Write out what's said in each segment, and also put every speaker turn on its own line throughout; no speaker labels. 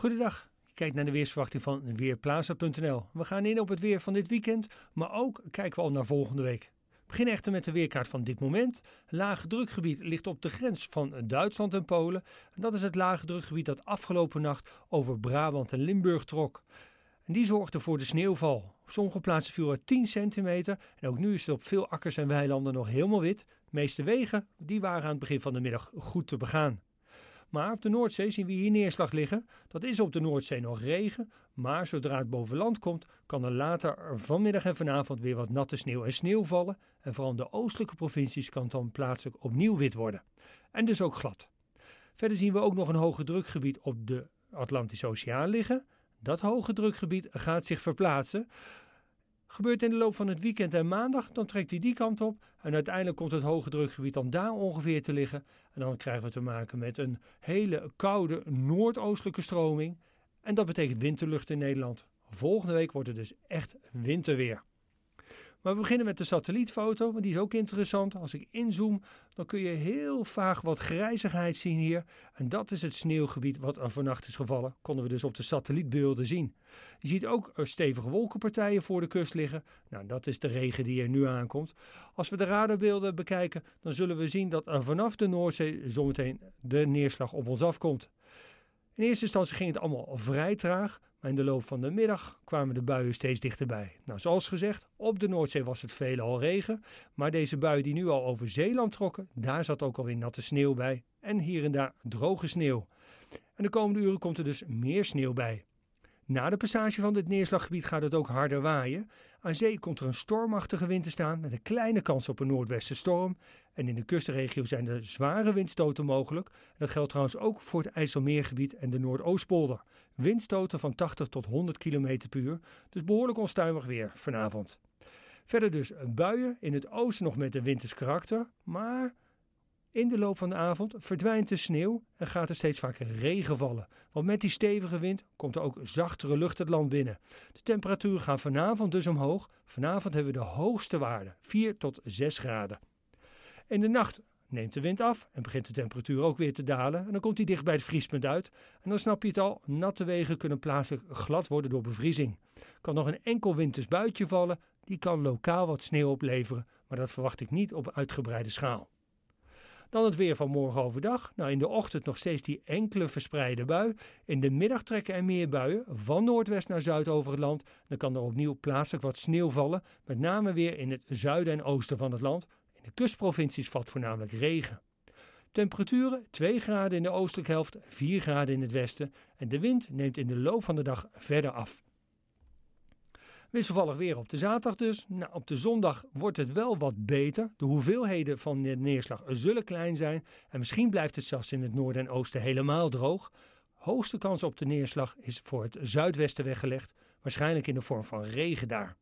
Goedendag. Kijk naar de weersverwachting van Weerplaza.nl. We gaan in op het weer van dit weekend, maar ook kijken we al naar volgende week. We beginnen echter met de weerkaart van dit moment. Lage drukgebied ligt op de grens van Duitsland en Polen. En dat is het lage drukgebied dat afgelopen nacht over Brabant en Limburg trok. En die zorgde voor de sneeuwval. Op sommige plaatsen viel er 10 centimeter en ook nu is het op veel akkers en weilanden nog helemaal wit. De meeste wegen die waren aan het begin van de middag goed te begaan. Maar op de Noordzee zien we hier neerslag liggen. Dat is op de Noordzee nog regen, maar zodra het boven land komt, kan er later vanmiddag en vanavond weer wat natte sneeuw en sneeuw vallen. En vooral in de oostelijke provincies kan het dan plaatselijk opnieuw wit worden. En dus ook glad. Verder zien we ook nog een hoge drukgebied op de Atlantische Oceaan liggen. Dat hoge drukgebied gaat zich verplaatsen. Gebeurt in de loop van het weekend en maandag, dan trekt hij die kant op. En uiteindelijk komt het hoge drukgebied dan daar ongeveer te liggen. En dan krijgen we te maken met een hele koude noordoostelijke stroming. En dat betekent winterlucht in Nederland. Volgende week wordt het dus echt winterweer. Maar we beginnen met de satellietfoto, want die is ook interessant. Als ik inzoom, dan kun je heel vaag wat grijzigheid zien hier. En dat is het sneeuwgebied wat er vannacht is gevallen. Konden we dus op de satellietbeelden zien. Je ziet ook stevige wolkenpartijen voor de kust liggen. Nou, dat is de regen die er nu aankomt. Als we de radarbeelden bekijken, dan zullen we zien dat er vanaf de Noordzee zometeen de neerslag op ons afkomt. In eerste instantie ging het allemaal vrij traag, maar in de loop van de middag kwamen de buien steeds dichterbij. Nou, zoals gezegd, op de Noordzee was het veelal regen, maar deze buien die nu al over Zeeland trokken, daar zat ook alweer natte sneeuw bij en hier en daar droge sneeuw. En de komende uren komt er dus meer sneeuw bij. Na de passage van dit neerslaggebied gaat het ook harder waaien. Aan zee komt er een stormachtige wind te staan met een kleine kans op een noordwestenstorm. En in de kustregio zijn er zware windstoten mogelijk. Dat geldt trouwens ook voor het IJsselmeergebied en de Noordoostpolder. Windstoten van 80 tot 100 km per uur. Dus behoorlijk onstuimig weer vanavond. Verder dus buien, in het oosten nog met een winters karakter, maar in de loop van de avond verdwijnt de sneeuw en gaat er steeds vaker regen vallen. Want met die stevige wind komt er ook zachtere lucht het land binnen. De temperaturen gaan vanavond dus omhoog. Vanavond hebben we de hoogste waarden, 4 tot 6 graden. In de nacht neemt de wind af en begint de temperatuur ook weer te dalen. En dan komt hij dicht bij het vriespunt uit. En dan snap je het al, natte wegen kunnen plaatselijk glad worden door bevriezing. Kan nog een enkel winters buitje vallen, die kan lokaal wat sneeuw opleveren. Maar dat verwacht ik niet op uitgebreide schaal. Dan het weer van morgen overdag. Nou, in de ochtend nog steeds die enkele verspreide bui. In de middag trekken er meer buien van noordwest naar zuid over het land. Dan kan er opnieuw plaatselijk wat sneeuw vallen. Met name weer in het zuiden en oosten van het land. In de kustprovincies valt voornamelijk regen. Temperaturen 2 graden in de oostelijke helft, 4 graden in het westen. En de wind neemt in de loop van de dag verder af. Wisselvallig weer op de zaterdag dus. Nou, op de zondag wordt het wel wat beter. De hoeveelheden van de neerslag zullen klein zijn. En misschien blijft het zelfs in het noorden en oosten helemaal droog. Hoogste kans op de neerslag is voor het zuidwesten weggelegd. Waarschijnlijk in de vorm van regen daar.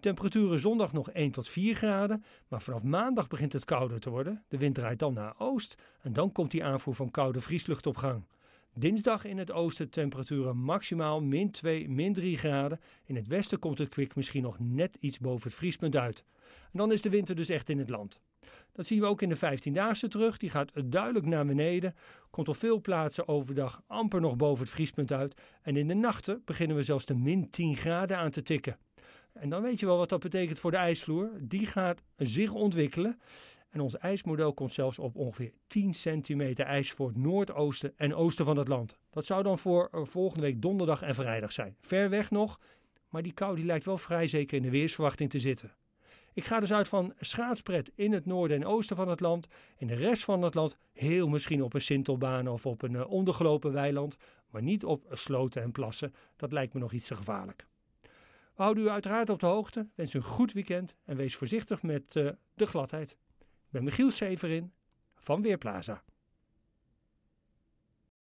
Temperaturen zondag nog 1 tot 4 graden, maar vanaf maandag begint het kouder te worden. De wind draait dan naar oost en dan komt die aanvoer van koude vrieslucht op gang. Dinsdag in het oosten temperaturen maximaal min 2, min 3 graden. In het westen komt het kwik misschien nog net iets boven het vriespunt uit. En dan is de winter dus echt in het land. Dat zien we ook in de 15-daagse terug. Die gaat duidelijk naar beneden. Komt op veel plaatsen overdag amper nog boven het vriespunt uit. En in de nachten beginnen we zelfs de min 10 graden aan te tikken. En dan weet je wel wat dat betekent voor de ijsvloer. Die gaat zich ontwikkelen. En ons ijsmodel komt zelfs op ongeveer 10 centimeter ijs voor het noordoosten en oosten van het land. Dat zou dan voor eh, volgende week donderdag en vrijdag zijn. Ver weg nog, maar die kou die lijkt wel vrij zeker in de weersverwachting te zitten. Ik ga dus uit van schaatspret in het noorden en oosten van het land. In de rest van het land heel misschien op een sintelbaan of op een eh, ondergelopen weiland. Maar niet op sloten en plassen. Dat lijkt me nog iets te gevaarlijk. We houden u uiteraard op de hoogte. Wens u een goed weekend en wees voorzichtig met eh, de gladheid ben Michiel Severin van Weerplaza.